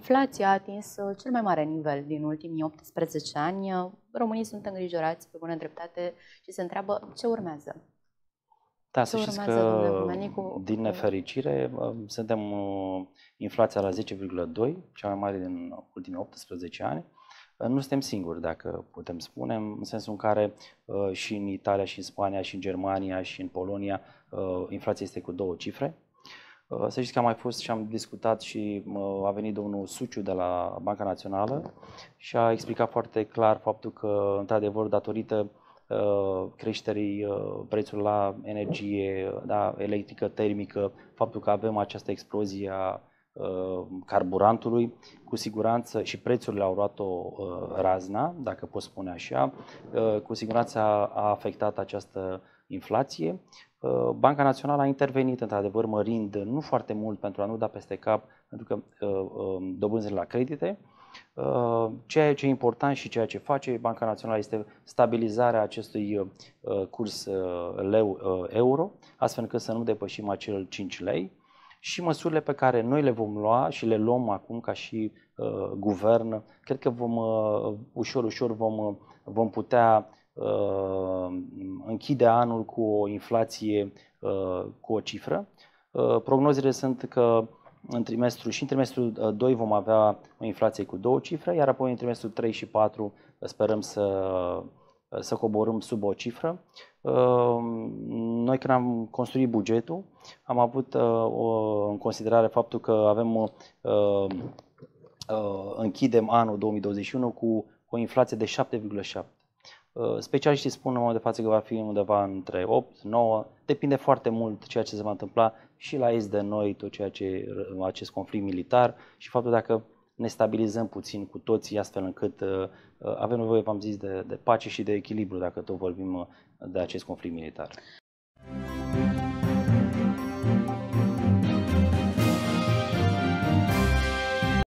inflația a atins uh, cel mai mare nivel din ultimii 18 ani. Uh, românii sunt îngrijorați pe bună dreptate și se întreabă ce urmează. Da, ce să știți că, cu... Uh, din nefericire, suntem inflația la 10,2, cea mai mare din ultimii 18 ani. Nu suntem singuri, dacă putem spune, în sensul în care și în Italia, și în Spania, și în Germania, și în Polonia, inflația este cu două cifre Uh, să știți că am mai fost și am discutat și a venit domnul Suciu de la Banca Națională și a explicat foarte clar faptul că, într-adevăr, datorită uh, creșterii uh, prețului la energie da, electrică, termică, faptul că avem această explozie a carburantului, cu siguranță și prețurile au luat o razna, dacă pot spune așa, cu siguranță a afectat această inflație. Uh, Banca Națională a intervenit, într-adevăr, mărind nu foarte mult pentru a nu da peste cap, pentru că uh, um, dobânzile la credite. Uh, ceea ce e important și ceea ce face Banca Națională este stabilizarea acestui curs leu-euro, astfel încât să nu depășim acel 5 lei și măsurile pe care noi le vom lua și le luăm acum ca și uh, guvern, cred că vom uh, ușor, ușor vom, vom putea Uh, închide anul cu o inflație uh, cu o cifră. Uh, prognozele sunt că în trimestru și în trimestrul 2 vom avea o inflație cu două cifre, iar apoi în trimestrul 3 și 4 sperăm să, să coborâm sub o cifră. Noi când am construit bugetul am avut în considerare faptul că avem o, închidem anul 2021 cu o inflație de 7,7 Uh, specialiștii spun în de față că va fi undeva între 8, 9, depinde foarte mult ceea ce se va întâmpla și la est de noi tot ceea ce uh, acest conflict militar și faptul dacă ne stabilizăm puțin cu toții astfel încât uh, avem nevoie, v-am zis, de, de pace și de echilibru dacă tot vorbim de acest conflict militar.